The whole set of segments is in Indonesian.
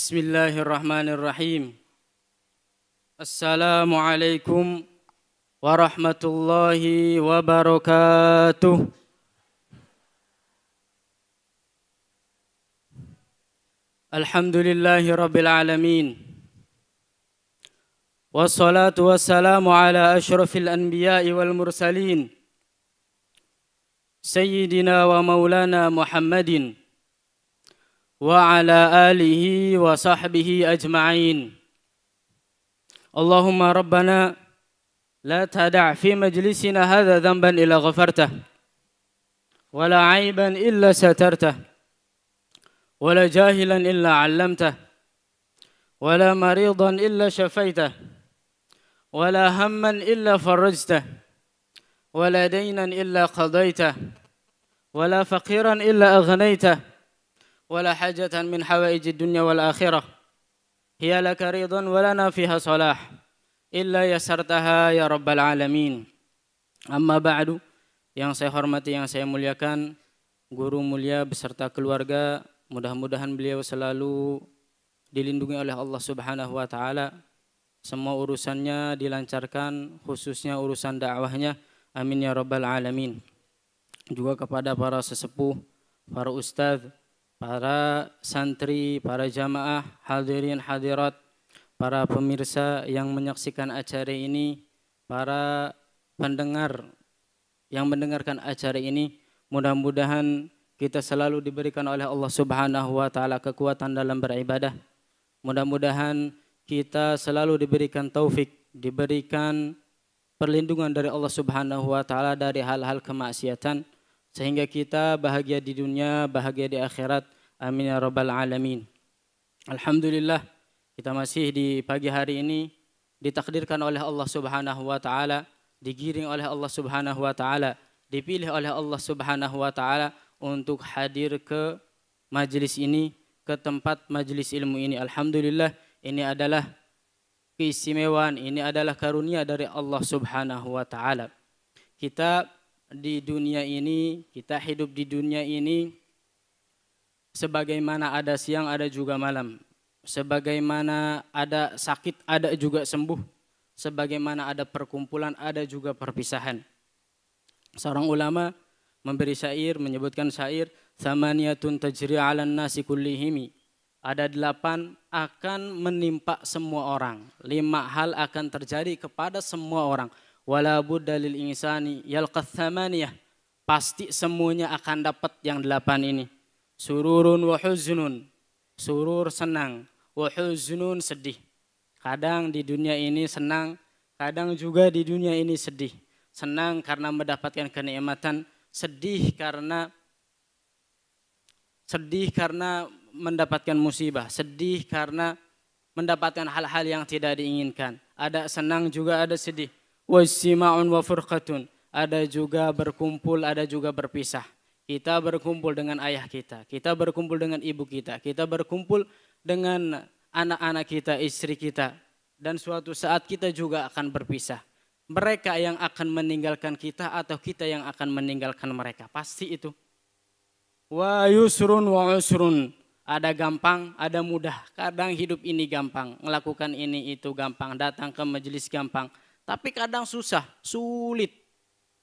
بسم الله الرحمن الرحيم السلام عليكم ورحمة الله وبركاته الحمد لله رب العالمين والصلاة والسلام على أشرف الأنبياء والمرسلين سيدنا ومولانا محمد وعلى آله وصحبه أجمعين اللهم ربنا لا تدع في مجلسنا هذا ذنبا إلا غفرته ولا عيبا إلا سترته ولا جاهلا إلا علمته ولا مريضا إلا شفيته ولا هما إلا فرجته ولا دينا إلا قضيته ولا فقيرا إلا أغنيته ولا حاجة من حوائج الدنيا والآخرة هي لك رضا ولنا فيها صلاح إلا يسرتها يا رب العالمين أما بعد yang saya hormati, yang saya muliakan, guru mulia beserta keluarga, mudah-mudahan beliau selalu dilindungi oleh Allah Subhanahu wa taala. Semua urusannya dilancarkan, khususnya urusan dakwahnya. Amin ya rabbal alamin. Juga kepada para sesepuh, para ustadz, para santri, para jamaah, hadirin hadirat, para pemirsa yang menyaksikan acara ini, para pendengar yang mendengarkan acara ini, mudah-mudahan kita selalu diberikan oleh Allah Subhanahu wa taala kekuatan dalam beribadah. Mudah-mudahan kita selalu diberikan taufik, diberikan perlindungan dari Allah Subhanahu wa taala dari hal-hal kemaksiatan sehingga kita bahagia di dunia, bahagia di akhirat. Amin ya rabbal alamin. Alhamdulillah kita masih di pagi hari ini ditakdirkan oleh Allah Subhanahu wa taala, digiring oleh Allah Subhanahu wa taala, dipilih oleh Allah Subhanahu wa taala untuk hadir ke majelis ini, ke tempat majelis ilmu ini. Alhamdulillah ini adalah keistimewaan, ini adalah karunia dari Allah Subhanahu wa taala. Kita di dunia ini, kita hidup di dunia ini sebagaimana ada siang ada juga malam, sebagaimana ada sakit ada juga sembuh, sebagaimana ada perkumpulan ada juga perpisahan. Seorang ulama memberi syair menyebutkan syair samaniyatun tajri 'alan nasi kullihimi. Ada delapan akan menimpa semua orang. Lima hal akan terjadi kepada semua orang wala buddha lil insani yalqa thamaniyah pasti semuanya akan dapat yang delapan ini sururun wa huznun surur senang wa huznun sedih kadang di dunia ini senang kadang juga di dunia ini sedih senang karena mendapatkan kenikmatan sedih karena sedih karena mendapatkan musibah sedih karena mendapatkan hal-hal yang tidak diinginkan ada senang juga ada sedih wasima'un wa furqatun. Ada juga berkumpul, ada juga berpisah. Kita berkumpul dengan ayah kita, kita berkumpul dengan ibu kita, kita berkumpul dengan anak-anak kita, istri kita. Dan suatu saat kita juga akan berpisah. Mereka yang akan meninggalkan kita atau kita yang akan meninggalkan mereka. Pasti itu. Wa yusrun wa usrun. Ada gampang, ada mudah. Kadang hidup ini gampang. Melakukan ini itu gampang. Datang ke majelis gampang tapi kadang susah, sulit.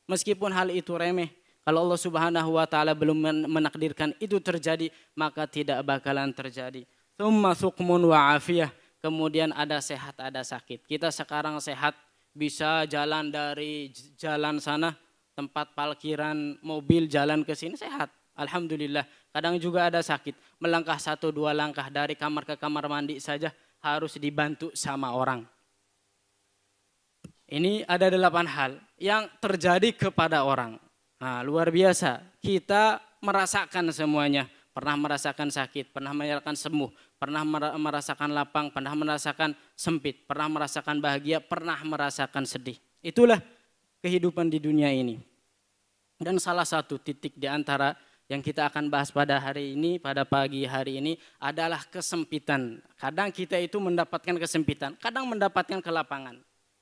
Meskipun hal itu remeh. Kalau Allah subhanahu wa ta'ala belum menakdirkan itu terjadi, maka tidak bakalan terjadi. Thumma sukmun wa afiyah. Kemudian ada sehat, ada sakit. Kita sekarang sehat, bisa jalan dari jalan sana, tempat parkiran mobil, jalan ke sini, sehat. Alhamdulillah. Kadang juga ada sakit. Melangkah satu dua langkah dari kamar ke kamar mandi saja harus dibantu sama orang. Ini ada delapan hal yang terjadi kepada orang. Nah, luar biasa. Kita merasakan semuanya. Pernah merasakan sakit, pernah merasakan sembuh, pernah merasakan lapang, pernah merasakan sempit, pernah merasakan bahagia, pernah merasakan sedih. Itulah kehidupan di dunia ini. Dan salah satu titik di antara yang kita akan bahas pada hari ini, pada pagi hari ini adalah kesempitan. Kadang kita itu mendapatkan kesempitan, kadang mendapatkan kelapangan.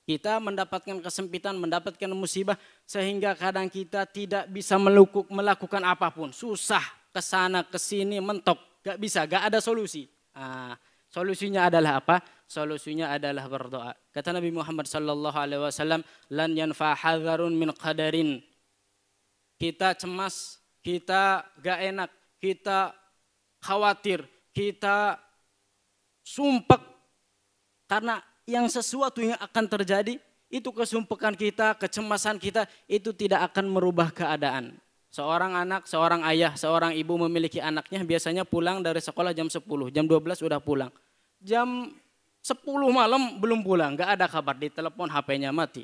Kita mendapatkan kesempitan, mendapatkan musibah sehingga kadang kita tidak bisa melukuk, melakukan apapun. Susah ke sana ke sini mentok, gak bisa, gak ada solusi. Nah, solusinya adalah apa? Solusinya adalah berdoa. Kata Nabi Muhammad sallallahu alaihi wasallam, "Lan yanfa min qadarin." Kita cemas, kita gak enak, kita khawatir, kita sumpek karena yang sesuatu yang akan terjadi, itu kesumpekan kita, kecemasan kita, itu tidak akan merubah keadaan. Seorang anak, seorang ayah, seorang ibu memiliki anaknya biasanya pulang dari sekolah jam 10, jam 12 sudah pulang. Jam 10 malam belum pulang, nggak ada kabar, di telepon HP-nya mati.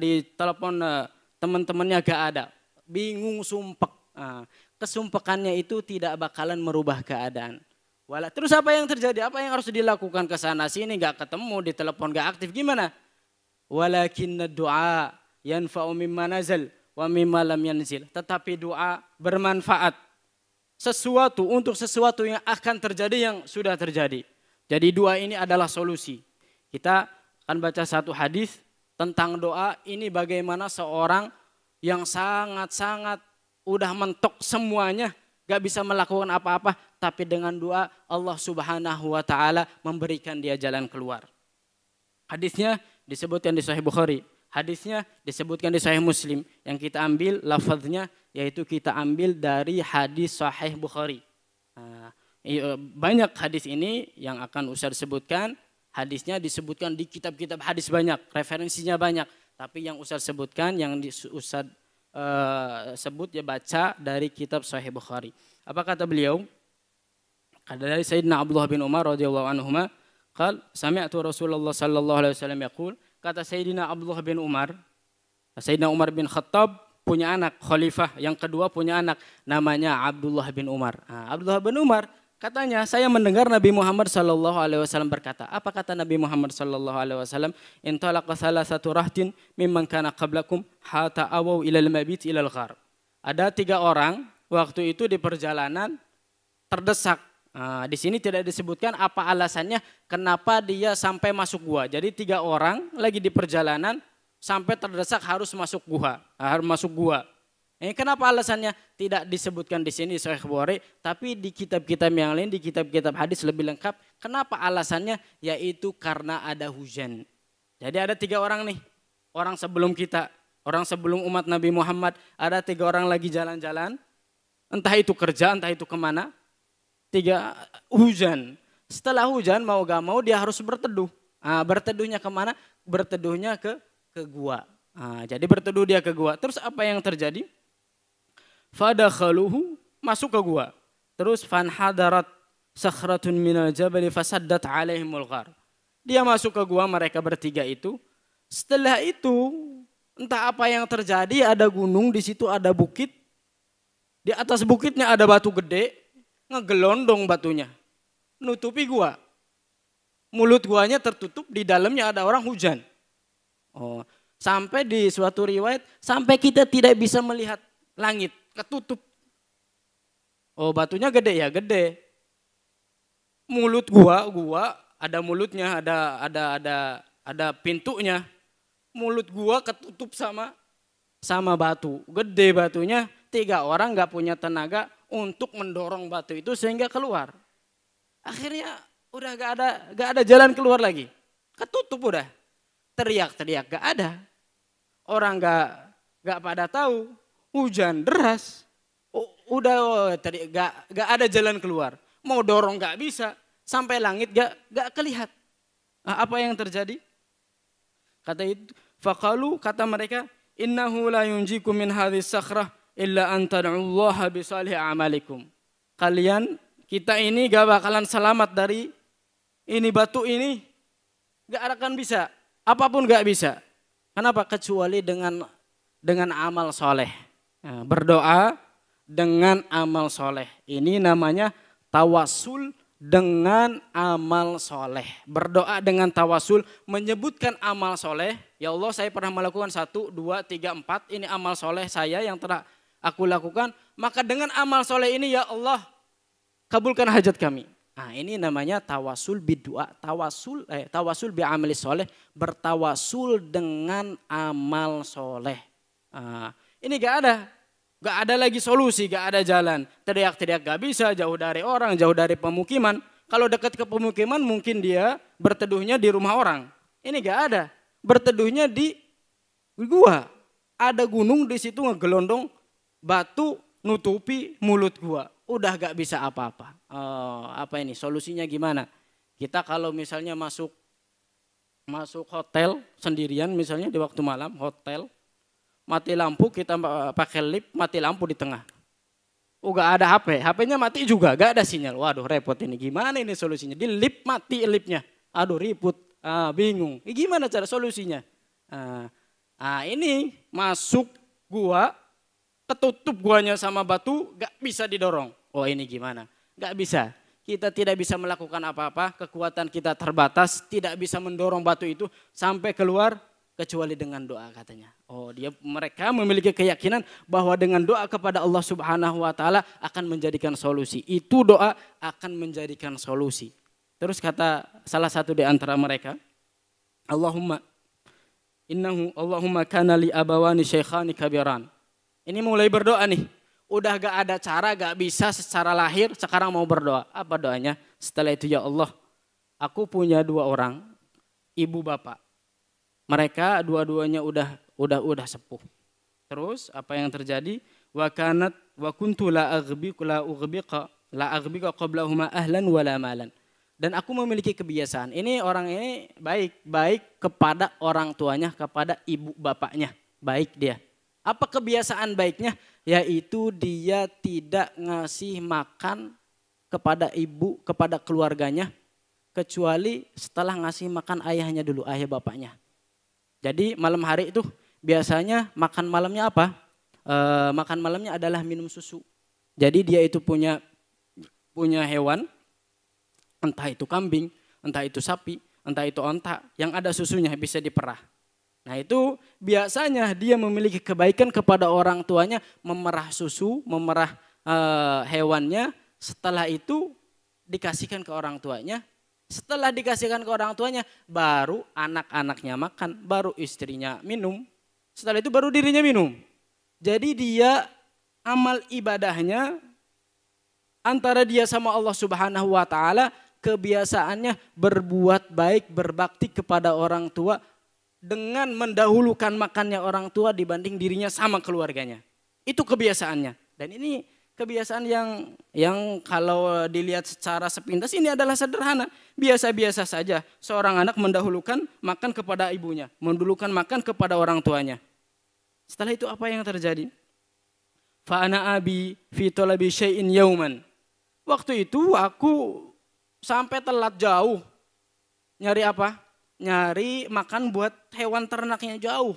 di telepon eh, teman-temannya gak ada, bingung sumpek. Ah, Kesumpekannya itu tidak bakalan merubah keadaan. Wala. Terus apa yang terjadi? Apa yang harus dilakukan ke sana sini? Gak ketemu, ditelepon gak aktif. Gimana? Walakin doa yanfa'u mimma nazal wa mimma lam yanzil. Tetapi doa bermanfaat. Sesuatu untuk sesuatu yang akan terjadi yang sudah terjadi. Jadi doa ini adalah solusi. Kita akan baca satu hadis tentang doa ini bagaimana seorang yang sangat-sangat udah mentok semuanya gak bisa melakukan apa-apa, tapi dengan doa Allah Subhanahu wa taala memberikan dia jalan keluar. Hadisnya disebutkan di Sahih Bukhari. Hadisnya disebutkan di Sahih Muslim yang kita ambil lafaznya yaitu kita ambil dari hadis Sahih Bukhari. Nah, eh, banyak hadis ini yang akan usah sebutkan, hadisnya disebutkan di kitab-kitab hadis banyak, referensinya banyak. Tapi yang usah sebutkan, yang usah uh, sebut ya baca dari kitab Sahih Bukhari. Apa kata beliau? Kata dari Sayyidina Abdullah bin Umar radhiyallahu anhu qal sami'tu Rasulullah sallallahu alaihi wasallam yaqul kata Sayyidina Abdullah bin Umar Sayyidina Umar bin Khattab punya anak khalifah yang kedua punya anak namanya Abdullah bin Umar. Nah, Abdullah bin Umar Katanya, saya mendengar Nabi Muhammad Shallallahu Alaihi Wasallam berkata, apa kata Nabi Muhammad Shallallahu Alaihi Wasallam? Intalaqa salah satu rahtin memang kana qablakum hata awau ilal mabit ilal ghar. Ada tiga orang waktu itu di perjalanan terdesak. Nah, di sini tidak disebutkan apa alasannya kenapa dia sampai masuk gua. Jadi tiga orang lagi di perjalanan sampai terdesak harus masuk gua, harus masuk gua. Ini eh, kenapa alasannya tidak disebutkan di sini Sahih Bukhari, tapi di kitab-kitab yang lain, di kitab-kitab hadis lebih lengkap. Kenapa alasannya? Yaitu karena ada hujan. Jadi ada tiga orang nih, orang sebelum kita, orang sebelum umat Nabi Muhammad, ada tiga orang lagi jalan-jalan, entah itu kerja, entah itu kemana, tiga hujan. Setelah hujan mau gak mau dia harus berteduh. Nah, berteduhnya kemana? Berteduhnya ke ke gua. Nah, jadi berteduh dia ke gua. Terus apa yang terjadi? Fadakhaluhu masuk ke gua. Terus fanhadarat sakhratun minal jabali fasaddat alaihimul ghar. Dia masuk ke gua mereka bertiga itu. Setelah itu entah apa yang terjadi ada gunung di situ ada bukit. Di atas bukitnya ada batu gede, ngegelondong batunya. Nutupi gua. Mulut guanya tertutup, di dalamnya ada orang hujan. Oh, sampai di suatu riwayat sampai kita tidak bisa melihat langit ketutup. Oh batunya gede ya gede. Mulut gua, gua ada mulutnya, ada ada ada ada pintunya. Mulut gua ketutup sama sama batu. Gede batunya, tiga orang nggak punya tenaga untuk mendorong batu itu sehingga keluar. Akhirnya udah gak ada gak ada jalan keluar lagi. Ketutup udah. Teriak-teriak gak ada. Orang gak gak pada tahu hujan deras. Udah oh, tadi gak, gak ada jalan keluar. Mau dorong gak bisa. Sampai langit gak, gak kelihat. Nah, apa yang terjadi? Kata itu, fakalu kata mereka, innahu la yunjiku min hadis sakrah illa an tad'ullaha bi amalikum. Kalian kita ini gak bakalan selamat dari ini batu ini. Gak akan bisa. Apapun gak bisa. Kenapa? Kecuali dengan dengan amal soleh. Ya, berdoa dengan amal soleh. Ini namanya tawasul dengan amal soleh. Berdoa dengan tawasul, menyebutkan amal soleh. Ya Allah saya pernah melakukan satu, dua, tiga, empat. Ini amal soleh saya yang telah aku lakukan. Maka dengan amal soleh ini ya Allah kabulkan hajat kami. Nah, ini namanya tawasul bidua, tawasul eh tawasul bi amali soleh, bertawasul dengan amal soleh. Nah, ini gak ada Gak ada lagi solusi, gak ada jalan. Teriak-teriak gak bisa, jauh dari orang, jauh dari pemukiman. Kalau dekat ke pemukiman mungkin dia berteduhnya di rumah orang. Ini gak ada. Berteduhnya di gua. Ada gunung di situ ngegelondong batu nutupi mulut gua. Udah gak bisa apa-apa. Oh, apa ini solusinya gimana? Kita kalau misalnya masuk masuk hotel sendirian misalnya di waktu malam hotel mati lampu kita pakai lip mati lampu di tengah oh gak ada HP HP-nya mati juga gak ada sinyal waduh repot ini gimana ini solusinya di lip mati lipnya aduh ribut ah, bingung ini gimana cara solusinya ah, ah ini masuk gua ketutup guanya sama batu gak bisa didorong oh ini gimana gak bisa kita tidak bisa melakukan apa-apa, kekuatan kita terbatas, tidak bisa mendorong batu itu sampai keluar kecuali dengan doa katanya. Oh, dia mereka memiliki keyakinan bahwa dengan doa kepada Allah Subhanahu wa taala akan menjadikan solusi. Itu doa akan menjadikan solusi. Terus kata salah satu di antara mereka, Allahumma innahu Allahumma kana li abawani syaikhani kabiran. Ini mulai berdoa nih. Udah gak ada cara, gak bisa secara lahir, sekarang mau berdoa. Apa doanya? Setelah itu ya Allah, aku punya dua orang, ibu bapak mereka dua-duanya udah udah udah sepuh. Terus apa yang terjadi? Wa kanat wa kuntu la aghbiqu la ughbiqa la aghbiqa qablahuma ahlan wala malan. Dan aku memiliki kebiasaan. Ini orang ini baik, baik kepada orang tuanya, kepada ibu bapaknya. Baik dia. Apa kebiasaan baiknya? Yaitu dia tidak ngasih makan kepada ibu, kepada keluarganya. Kecuali setelah ngasih makan ayahnya dulu, ayah bapaknya jadi malam hari itu biasanya makan malamnya apa? E, makan malamnya adalah minum susu. Jadi dia itu punya punya hewan, entah itu kambing, entah itu sapi, entah itu onta, yang ada susunya bisa diperah. Nah itu biasanya dia memiliki kebaikan kepada orang tuanya memerah susu, memerah e, hewannya, setelah itu dikasihkan ke orang tuanya setelah dikasihkan ke orang tuanya, baru anak-anaknya makan, baru istrinya minum. Setelah itu baru dirinya minum. Jadi dia amal ibadahnya antara dia sama Allah Subhanahu wa taala kebiasaannya berbuat baik, berbakti kepada orang tua dengan mendahulukan makannya orang tua dibanding dirinya sama keluarganya. Itu kebiasaannya. Dan ini kebiasaan yang yang kalau dilihat secara sepintas ini adalah sederhana, biasa-biasa saja. Seorang anak mendahulukan makan kepada ibunya, mendulukan makan kepada orang tuanya. Setelah itu apa yang terjadi? Fa'ana abi fi talabi syai'in yauman. Waktu itu aku sampai telat jauh. Nyari apa? Nyari makan buat hewan ternaknya jauh.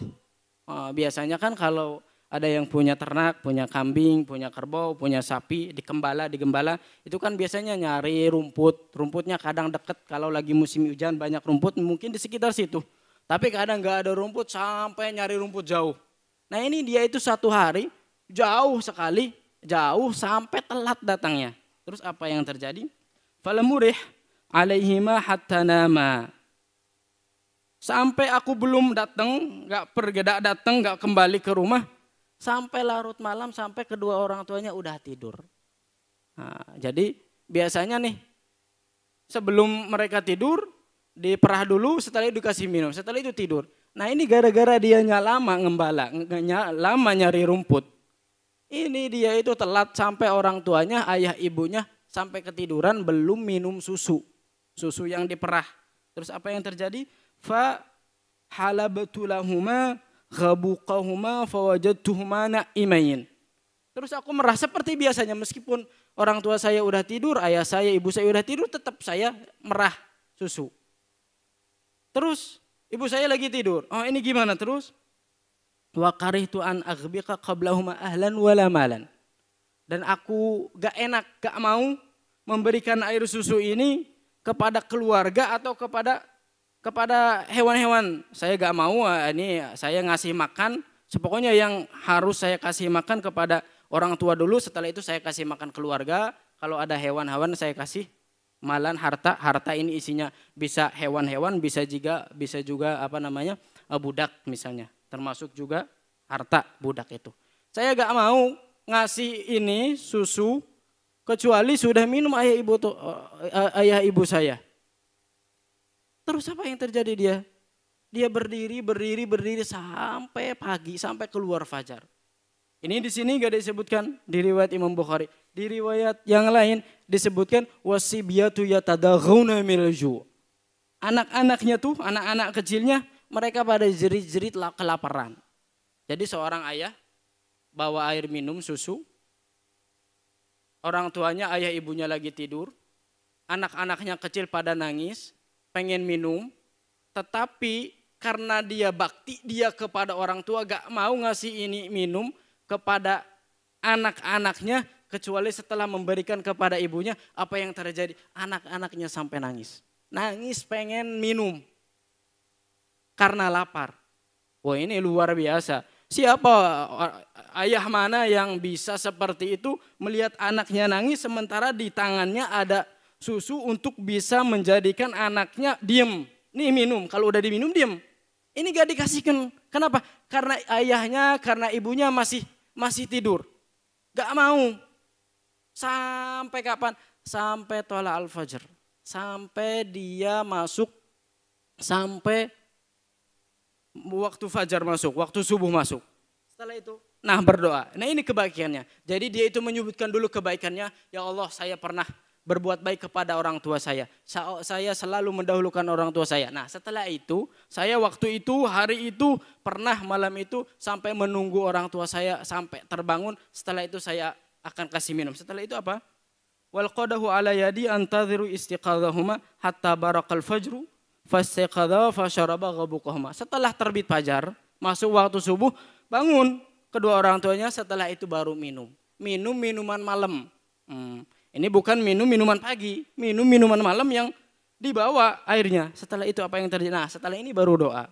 Nah, biasanya kan kalau ada yang punya ternak, punya kambing, punya kerbau, punya sapi, dikembala, digembala. Itu kan biasanya nyari rumput, rumputnya kadang deket kalau lagi musim hujan banyak rumput mungkin di sekitar situ. Tapi kadang nggak ada rumput sampai nyari rumput jauh. Nah ini dia itu satu hari jauh sekali, jauh sampai telat datangnya. Terus apa yang terjadi? Falamurih alaihima hatta nama. Sampai aku belum datang, nggak pergedak datang, nggak kembali ke rumah, sampai larut malam sampai kedua orang tuanya udah tidur. Nah, jadi biasanya nih sebelum mereka tidur diperah dulu setelah itu dikasih minum setelah itu tidur. Nah ini gara-gara dia lama ngembala, lama nyari rumput. Ini dia itu telat sampai orang tuanya, ayah ibunya sampai ketiduran belum minum susu. Susu yang diperah. Terus apa yang terjadi? Fa halabatulahuma ghabuqahuma fawajadtuhuma na'imain. Terus aku merasa seperti biasanya meskipun orang tua saya udah tidur, ayah saya, ibu saya udah tidur, tetap saya merah susu. Terus ibu saya lagi tidur. Oh ini gimana terus? Wa karihtu an aghbiqa qablahuma ahlan wala malan. Dan aku gak enak, gak mau memberikan air susu ini kepada keluarga atau kepada kepada hewan-hewan. Saya gak mau eh, ini saya ngasih makan. Sepokoknya yang harus saya kasih makan kepada orang tua dulu. Setelah itu saya kasih makan keluarga. Kalau ada hewan-hewan saya kasih malan harta. Harta ini isinya bisa hewan-hewan, bisa juga bisa juga apa namanya eh, budak misalnya. Termasuk juga harta budak itu. Saya gak mau ngasih ini susu kecuali sudah minum ayah ibu tuh eh, ayah ibu saya. Terus apa yang terjadi dia? Dia berdiri, berdiri, berdiri sampai pagi, sampai keluar fajar. Ini di sini gak disebutkan di riwayat Imam Bukhari. Di riwayat yang lain disebutkan wasibiyatu yatadaghuna milju. Anak-anaknya tuh, anak-anak kecilnya mereka pada jerit-jerit kelaparan. Jadi seorang ayah bawa air minum susu. Orang tuanya ayah ibunya lagi tidur. Anak-anaknya kecil pada nangis pengen minum, tetapi karena dia bakti dia kepada orang tua gak mau ngasih ini minum kepada anak-anaknya kecuali setelah memberikan kepada ibunya apa yang terjadi anak-anaknya sampai nangis nangis pengen minum karena lapar wah ini luar biasa siapa ayah mana yang bisa seperti itu melihat anaknya nangis sementara di tangannya ada susu untuk bisa menjadikan anaknya diem. ini minum, kalau udah diminum diem. Ini gak dikasihkan. Kenapa? Karena ayahnya, karena ibunya masih masih tidur. Gak mau. Sampai kapan? Sampai tola al-fajr. Sampai dia masuk, sampai waktu fajar masuk, waktu subuh masuk. Setelah itu, nah berdoa. Nah ini kebaikannya. Jadi dia itu menyebutkan dulu kebaikannya. Ya Allah saya pernah berbuat baik kepada orang tua saya. Saya selalu mendahulukan orang tua saya. Nah setelah itu, saya waktu itu, hari itu, pernah malam itu sampai menunggu orang tua saya sampai terbangun. Setelah itu saya akan kasih minum. Setelah itu apa? Wal qadahu ala yadi antadhiru istiqadahuma hatta barakal fajru Setelah terbit fajar, masuk waktu subuh, bangun kedua orang tuanya setelah itu baru minum. Minum minuman malam. Hmm. Ini bukan minum minuman pagi, minum minuman malam yang dibawa airnya. Setelah itu apa yang terjadi? Nah, setelah ini baru doa.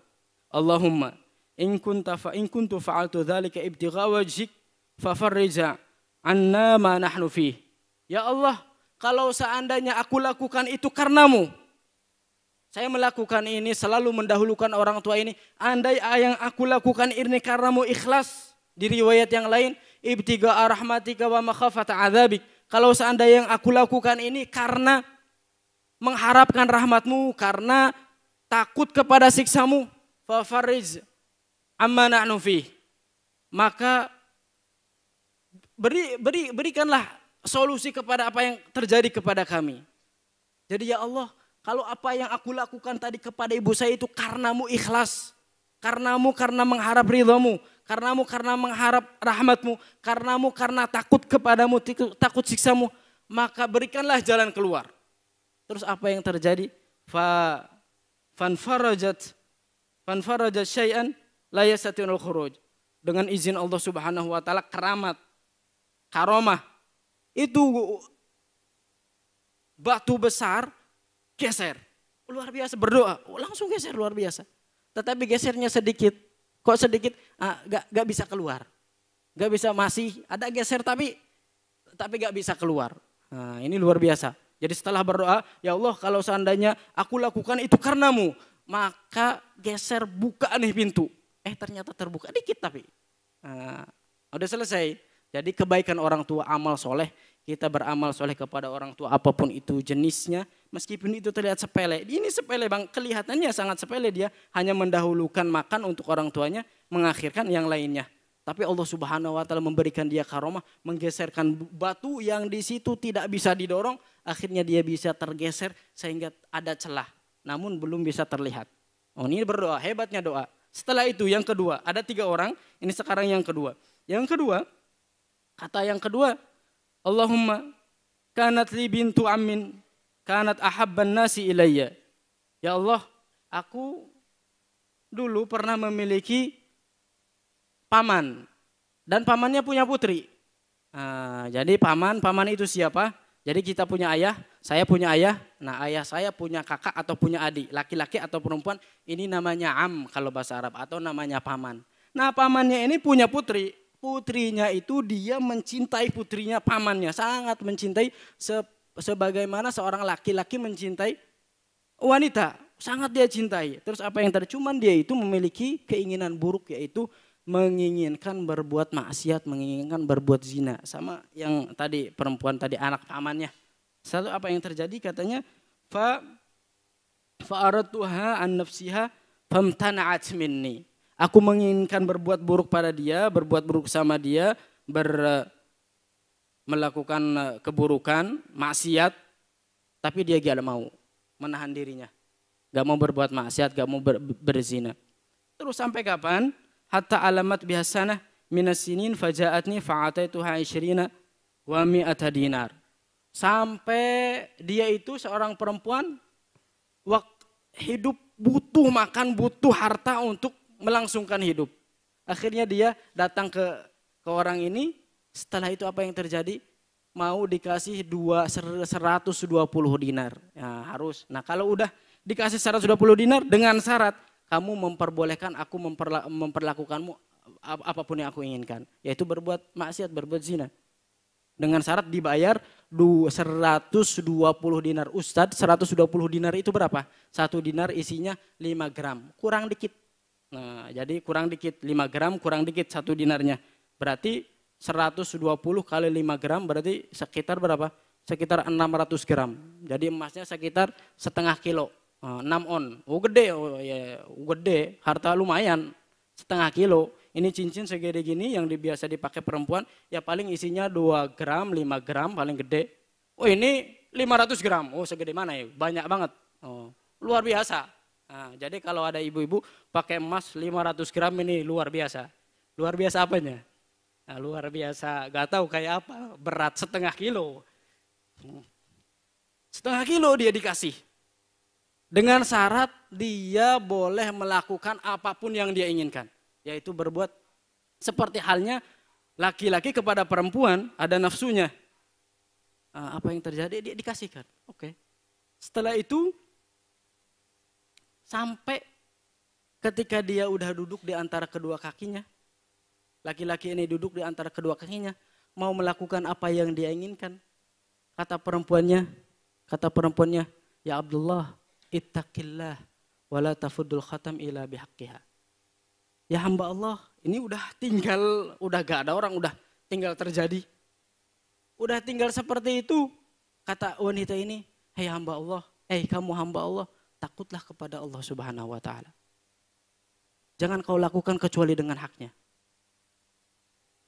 Allahumma in kunta fa in kuntu fa'altu dzalika ibtigha wajhik fafarrija anna ma nahnu fi. Ya Allah, kalau seandainya aku lakukan itu karenamu, saya melakukan ini selalu mendahulukan orang tua ini. Andai yang aku lakukan ini karenamu ikhlas. Di riwayat yang lain, ibtiga rahmatika wa makhafata adzabik. Kalau seandainya yang aku lakukan ini karena mengharapkan rahmatmu, karena takut kepada siksamu, fafariz amma Maka beri, beri, berikanlah solusi kepada apa yang terjadi kepada kami. Jadi ya Allah, kalau apa yang aku lakukan tadi kepada ibu saya itu karenamu ikhlas. Karenamu, karena mengharap ridhamu karenamu karena mengharap rahmatmu, karenamu karena takut kepadamu, takut siksamu, maka berikanlah jalan keluar. Terus apa yang terjadi? Fa fanfarajat fanfarajat syai'an la yasatinul khuruj. Dengan izin Allah Subhanahu wa taala keramat karomah itu batu besar geser. Luar biasa berdoa, langsung geser luar biasa. Tetapi gesernya sedikit, kok sedikit ah, gak, gak bisa keluar. Gak bisa masih ada geser tapi tapi gak bisa keluar. Nah, ini luar biasa. Jadi setelah berdoa, ya Allah kalau seandainya aku lakukan itu karenamu, maka geser buka nih pintu. Eh ternyata terbuka dikit tapi. Nah, udah selesai. Jadi kebaikan orang tua amal soleh kita beramal soleh kepada orang tua apapun itu jenisnya, meskipun itu terlihat sepele. Ini sepele bang, kelihatannya sangat sepele dia hanya mendahulukan makan untuk orang tuanya, mengakhirkan yang lainnya. Tapi Allah Subhanahu wa taala memberikan dia karomah, menggeserkan batu yang di situ tidak bisa didorong, akhirnya dia bisa tergeser sehingga ada celah, namun belum bisa terlihat. Oh, ini berdoa, hebatnya doa. Setelah itu yang kedua, ada tiga orang, ini sekarang yang kedua. Yang kedua, kata yang kedua Allahumma kanat li bintu amin kanat ahabban nasi ilayya. Ya Allah, aku dulu pernah memiliki paman dan pamannya punya putri. Nah, jadi paman, paman itu siapa? Jadi kita punya ayah, saya punya ayah, nah ayah saya punya kakak atau punya adik, laki-laki atau perempuan, ini namanya am kalau bahasa Arab atau namanya paman. Nah pamannya ini punya putri, putrinya itu dia mencintai putrinya pamannya, sangat mencintai se sebagaimana seorang laki-laki mencintai wanita, sangat dia cintai. Terus apa yang tercuman dia itu memiliki keinginan buruk yaitu menginginkan berbuat maksiat, menginginkan berbuat zina. Sama yang tadi perempuan tadi anak pamannya. Satu apa yang terjadi katanya fa fa'aratuha an nafsiha famtana'at minni. Aku menginginkan berbuat buruk pada dia, berbuat buruk sama dia, ber, eh, melakukan eh, keburukan, maksiat, tapi dia gak mau menahan dirinya. Gak mau berbuat maksiat, gak mau ber, berzina. Terus sampai kapan? Hatta alamat bihasanah minasinin fajaatni fa'ataituha isyrina wa mi'ata dinar. Sampai dia itu seorang perempuan waktu hidup butuh makan, butuh harta untuk melangsungkan hidup. Akhirnya dia datang ke ke orang ini, setelah itu apa yang terjadi? Mau dikasih dua, 120 dinar. Ya, harus. Nah kalau udah dikasih 120 dinar dengan syarat kamu memperbolehkan aku memperla, memperlakukanmu ap apapun yang aku inginkan, yaitu berbuat maksiat, berbuat zina. Dengan syarat dibayar 120 dinar. Ustadz, 120 dinar itu berapa? Satu dinar isinya 5 gram. Kurang dikit. Nah, jadi kurang dikit 5 gram, kurang dikit satu dinarnya. Berarti 120 kali 5 gram berarti sekitar berapa? Sekitar 600 gram. Jadi emasnya sekitar setengah kilo. 6 nah, on. Oh gede, oh ya, gede, harta lumayan. Setengah kilo. Ini cincin segede gini yang biasa dipakai perempuan ya paling isinya 2 gram, 5 gram paling gede. Oh ini 500 gram. Oh segede mana ya? Banyak banget. Oh, luar biasa. Nah, jadi kalau ada ibu-ibu pakai emas 500 gram ini luar biasa. Luar biasa apanya? Nah, luar biasa, gak tahu kayak apa, berat setengah kilo. Hmm. Setengah kilo dia dikasih. Dengan syarat dia boleh melakukan apapun yang dia inginkan. Yaitu berbuat seperti halnya laki-laki kepada perempuan ada nafsunya. Ah, apa yang terjadi dia dikasihkan. Oke. Setelah itu Sampai ketika dia udah duduk di antara kedua kakinya, laki-laki ini duduk di antara kedua kakinya, mau melakukan apa yang dia inginkan. Kata perempuannya, kata perempuannya, ya Abdullah, ittaqillah wala tafuddul khatam ila bihaqqiha. Ya hamba Allah, ini udah tinggal, udah gak ada orang, udah tinggal terjadi. Udah tinggal seperti itu. Kata wanita ini, hei hamba Allah, hei kamu hamba Allah, takutlah kepada Allah Subhanahu wa taala. Jangan kau lakukan kecuali dengan haknya.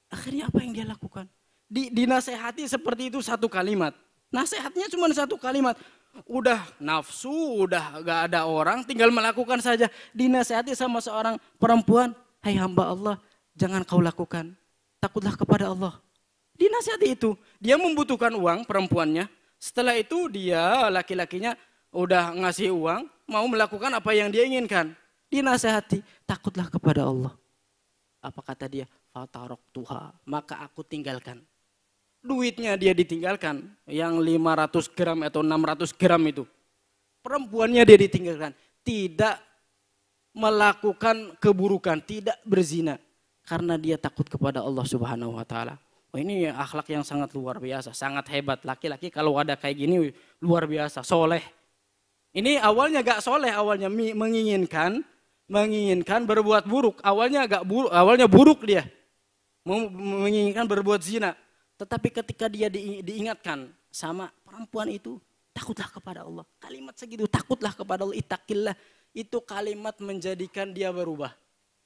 Akhirnya apa yang dia lakukan? Di, dinasehati seperti itu satu kalimat. Nasehatnya cuma satu kalimat. Udah nafsu, udah gak ada orang, tinggal melakukan saja. Dinasehati sama seorang perempuan, hai hey, hamba Allah, jangan kau lakukan. Takutlah kepada Allah. Dinasehati itu. Dia membutuhkan uang perempuannya. Setelah itu dia laki-lakinya udah ngasih uang, mau melakukan apa yang dia inginkan. Dinasehati, takutlah kepada Allah. Apa kata dia? Fatarok tuha, maka aku tinggalkan. Duitnya dia ditinggalkan, yang 500 gram atau 600 gram itu. Perempuannya dia ditinggalkan, tidak melakukan keburukan, tidak berzina. Karena dia takut kepada Allah subhanahu wa ta'ala. Oh, ini akhlak yang sangat luar biasa, sangat hebat. Laki-laki kalau ada kayak gini luar biasa, soleh. Ini awalnya gak soleh, awalnya menginginkan, menginginkan berbuat buruk. Awalnya agak buruk, awalnya buruk dia. Menginginkan berbuat zina. Tetapi ketika dia diingatkan sama perempuan itu, takutlah kepada Allah. Kalimat segitu, takutlah kepada Allah, itakillah. Itu kalimat menjadikan dia berubah.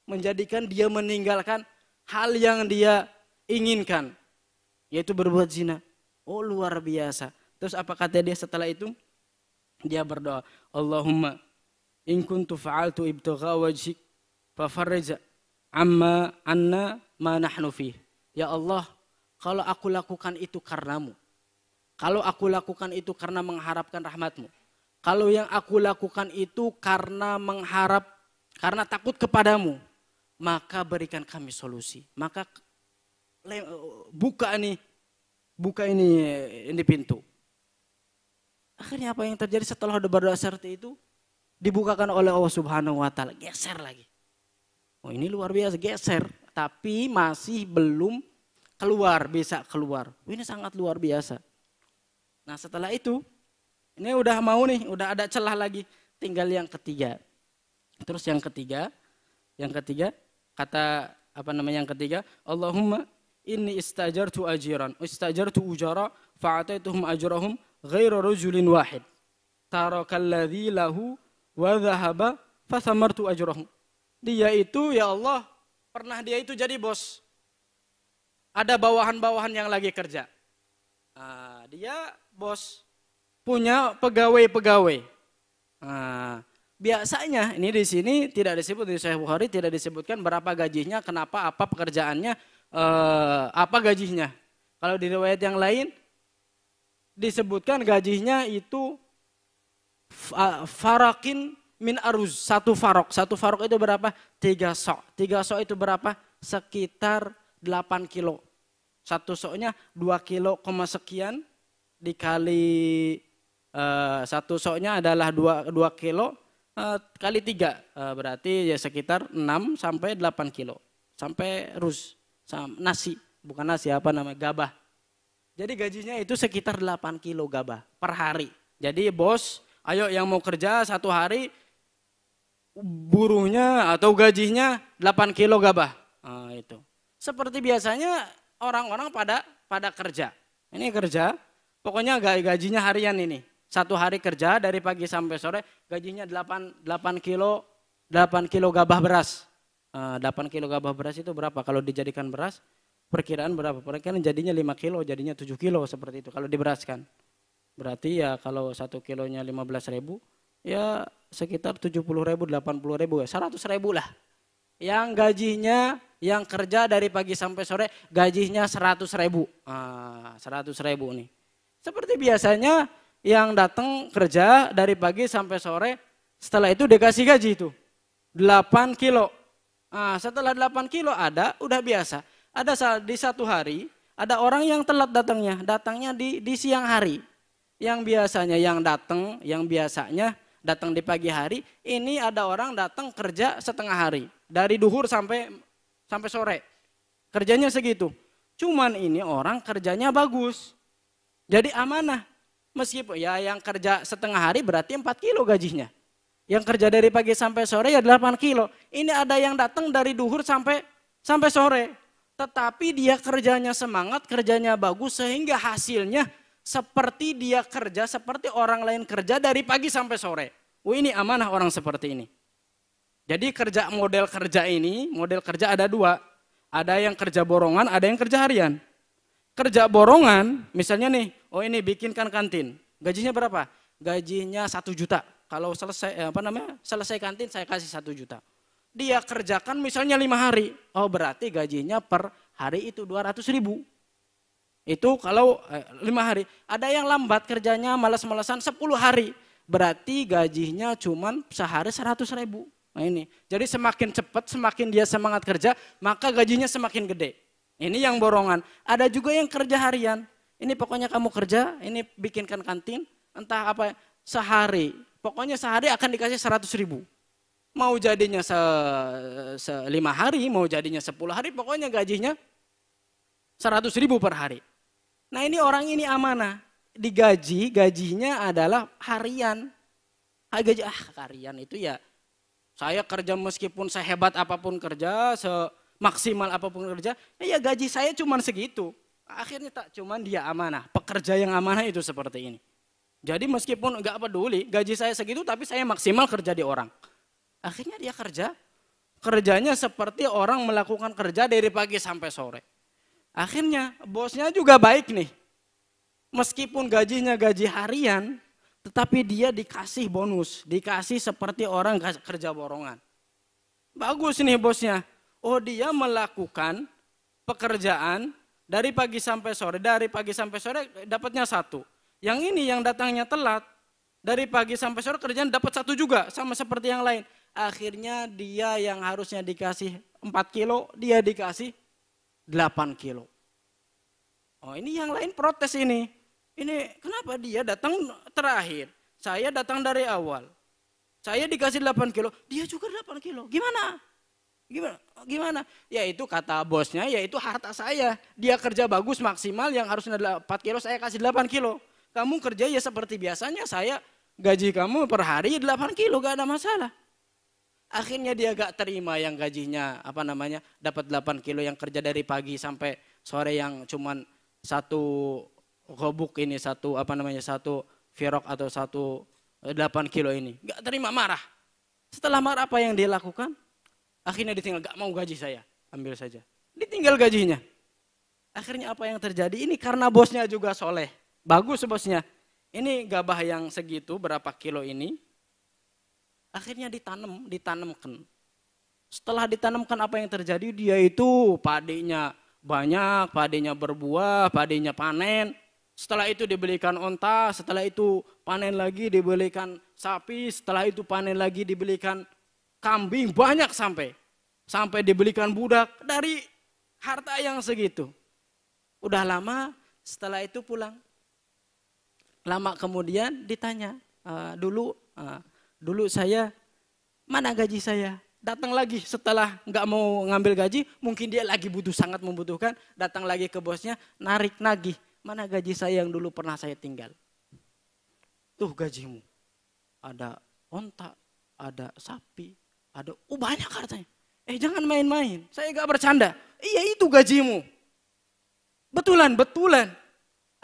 Menjadikan dia meninggalkan hal yang dia inginkan. Yaitu berbuat zina. Oh luar biasa. Terus apa kata dia setelah itu? dia berdoa, Allahumma in kuntu fa'altu ibtigha wajhik fafarrij amma anna ma nahnu fi. Ya Allah, kalau aku lakukan itu karenamu. Kalau aku lakukan itu karena mengharapkan rahmatmu. Kalau yang aku lakukan itu karena mengharap, karena takut kepadamu. Maka berikan kami solusi. Maka buka ini, buka ini, ini pintu. Akhirnya apa yang terjadi setelah berdoa seperti itu? Dibukakan oleh Allah subhanahu wa ta'ala. Geser lagi. Oh ini luar biasa, geser. Tapi masih belum keluar, bisa keluar. Oh, ini sangat luar biasa. Nah setelah itu, ini udah mau nih, udah ada celah lagi. Tinggal yang ketiga. Terus yang ketiga, yang ketiga, kata apa namanya yang ketiga, Allahumma ini istajar tu ajiran, istajar tu ujara, fa'ataituhum ajrahum ghairu rajulin wahid tarakalladzi lahu wa dhahaba fasamartu ajrahu. Dia itu ya Allah pernah dia itu jadi bos. Ada bawahan-bawahan yang lagi kerja. Nah, dia bos punya pegawai-pegawai. Nah, biasanya ini di sini tidak disebut di Sahih Bukhari tidak disebutkan berapa gajinya, kenapa, apa pekerjaannya, eh, apa gajinya. Kalau di riwayat yang lain disebutkan gajinya itu farakin min aruz satu farok satu farok itu berapa tiga sok tiga sok itu berapa sekitar delapan kilo satu soknya dua kilo koma sekian dikali uh, satu soknya adalah dua dua kilo uh, kali tiga uh, berarti ya sekitar enam sampai delapan kilo sampai rus sam, nasi bukan nasi apa namanya gabah jadi gajinya itu sekitar 8 kilo gabah per hari. Jadi bos, ayo yang mau kerja satu hari buruhnya atau gajinya 8 kilo gabah. Nah, itu. Seperti biasanya orang-orang pada pada kerja. Ini kerja, pokoknya gajinya harian ini. Satu hari kerja dari pagi sampai sore gajinya 8 8 kilo 8 kilo gabah beras. 8 ah, kilo gabah beras itu berapa kalau dijadikan beras? perkiraan berapa? Perkiraan jadinya 5 kilo, jadinya 7 kilo seperti itu kalau diberaskan. Berarti ya kalau satu kilonya 15 ribu, ya sekitar 70 ribu, 80 ribu, ya 100 ribu lah. Yang gajinya, yang kerja dari pagi sampai sore, gajinya 100 ribu. Ah, 100 ribu nih. Seperti biasanya yang datang kerja dari pagi sampai sore, setelah itu dikasih gaji itu. 8 kilo. ah, setelah 8 kilo ada, udah biasa. Ada di satu hari, ada orang yang telat datangnya, datangnya di, di siang hari. Yang biasanya yang datang, yang biasanya datang di pagi hari, ini ada orang datang kerja setengah hari, dari duhur sampai sampai sore. Kerjanya segitu. Cuman ini orang kerjanya bagus. Jadi amanah. Meskipun ya yang kerja setengah hari berarti 4 kilo gajinya. Yang kerja dari pagi sampai sore ya 8 kilo. Ini ada yang datang dari duhur sampai sampai sore. Tetapi dia kerjanya semangat, kerjanya bagus sehingga hasilnya seperti dia kerja, seperti orang lain kerja dari pagi sampai sore. Oh ini amanah orang seperti ini. Jadi kerja model kerja ini, model kerja ada dua. Ada yang kerja borongan, ada yang kerja harian. Kerja borongan, misalnya nih, oh ini bikinkan kantin. Gajinya berapa? Gajinya satu juta. Kalau selesai eh, apa namanya selesai kantin saya kasih satu juta dia kerjakan misalnya lima hari. Oh berarti gajinya per hari itu 200 ribu. Itu kalau eh, lima hari. Ada yang lambat kerjanya malas-malasan 10 hari. Berarti gajinya cuma sehari 100 ribu. Nah ini. Jadi semakin cepat, semakin dia semangat kerja, maka gajinya semakin gede. Ini yang borongan. Ada juga yang kerja harian. Ini pokoknya kamu kerja, ini bikinkan kantin, entah apa, sehari. Pokoknya sehari akan dikasih 100 ribu. Mau jadinya se, se lima hari, mau jadinya sepuluh hari, pokoknya gajinya seratus ribu per hari. Nah ini orang ini amanah, digaji, gajinya adalah harian. Ah, gaji, ah harian itu ya saya kerja meskipun sehebat apapun kerja, semaksimal apapun kerja, ya gaji saya cuma segitu. Akhirnya tak cuma dia amanah, pekerja yang amanah itu seperti ini. Jadi meskipun nggak peduli, gaji saya segitu tapi saya maksimal kerja di orang. Akhirnya dia kerja. Kerjanya seperti orang melakukan kerja dari pagi sampai sore. Akhirnya bosnya juga baik nih. Meskipun gajinya gaji harian, tetapi dia dikasih bonus, dikasih seperti orang kerja borongan. Bagus nih bosnya. Oh dia melakukan pekerjaan dari pagi sampai sore, dari pagi sampai sore dapatnya satu. Yang ini yang datangnya telat, dari pagi sampai sore kerjaan dapat satu juga, sama seperti yang lain akhirnya dia yang harusnya dikasih 4 kilo, dia dikasih 8 kilo. Oh ini yang lain protes ini. Ini kenapa dia datang terakhir, saya datang dari awal. Saya dikasih 8 kilo, dia juga 8 kilo. Gimana? Gimana? Gimana? Ya itu kata bosnya, ya itu harta saya. Dia kerja bagus maksimal yang harusnya 4 kilo, saya kasih 8 kilo. Kamu kerja ya seperti biasanya, saya gaji kamu per hari 8 kilo, gak ada masalah. Akhirnya dia gak terima yang gajinya apa namanya dapat 8 kilo yang kerja dari pagi sampai sore yang cuman satu gobuk ini satu apa namanya satu firok atau satu 8 eh, kilo ini. Gak terima marah. Setelah marah apa yang dia lakukan? Akhirnya ditinggal gak mau gaji saya. Ambil saja. Ditinggal gajinya. Akhirnya apa yang terjadi? Ini karena bosnya juga soleh. Bagus bosnya. Ini gabah yang segitu berapa kilo ini Akhirnya ditanam, ditanamkan. Setelah ditanamkan apa yang terjadi, dia itu padinya banyak, padinya berbuah, padinya panen. Setelah itu dibelikan onta, setelah itu panen lagi dibelikan sapi, setelah itu panen lagi dibelikan kambing, banyak sampai. Sampai dibelikan budak dari harta yang segitu. Udah lama, setelah itu pulang. Lama kemudian ditanya, eh, dulu eh, dulu saya, mana gaji saya? Datang lagi setelah nggak mau ngambil gaji, mungkin dia lagi butuh sangat membutuhkan, datang lagi ke bosnya, narik nagih, mana gaji saya yang dulu pernah saya tinggal? Tuh gajimu, ada onta ada sapi, ada, oh banyak hartanya. Eh jangan main-main, saya nggak bercanda. Iya itu gajimu. Betulan, betulan.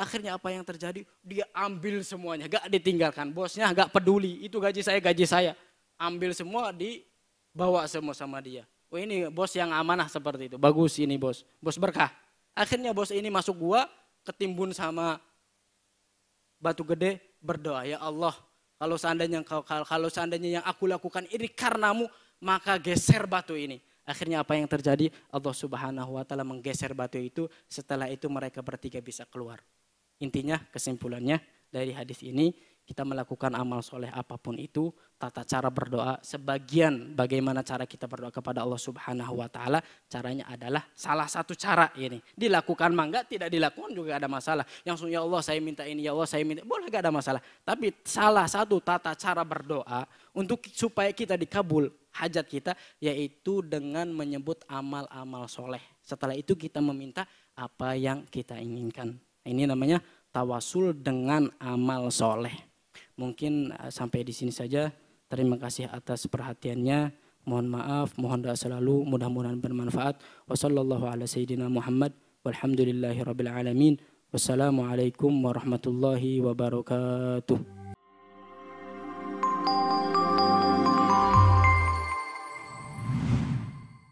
Akhirnya apa yang terjadi? Dia ambil semuanya, gak ditinggalkan. Bosnya gak peduli, itu gaji saya, gaji saya. Ambil semua, dibawa semua sama dia. Oh ini bos yang amanah seperti itu, bagus ini bos, bos berkah. Akhirnya bos ini masuk gua, ketimbun sama batu gede, berdoa, ya Allah, kalau seandainya kalau seandainya yang aku lakukan ini karenamu, maka geser batu ini. Akhirnya apa yang terjadi? Allah Subhanahu wa taala menggeser batu itu, setelah itu mereka bertiga bisa keluar. Intinya kesimpulannya dari hadis ini kita melakukan amal soleh apapun itu, tata cara berdoa, sebagian bagaimana cara kita berdoa kepada Allah Subhanahu wa Ta'ala, caranya adalah salah satu cara ini. Dilakukan mangga, tidak dilakukan juga ada masalah. Yang ya Allah saya minta ini, ya Allah saya minta, boleh gak ada masalah. Tapi salah satu tata cara berdoa untuk supaya kita dikabul hajat kita, yaitu dengan menyebut amal-amal soleh. Setelah itu kita meminta apa yang kita inginkan. Ini namanya tawasul dengan amal soleh. Mungkin eh, sampai di sini saja. Terima kasih atas perhatiannya. Mohon maaf, mohon doa selalu. Mudah-mudahan bermanfaat. Wassalamualaikum warahmatullahi wabarakatuh.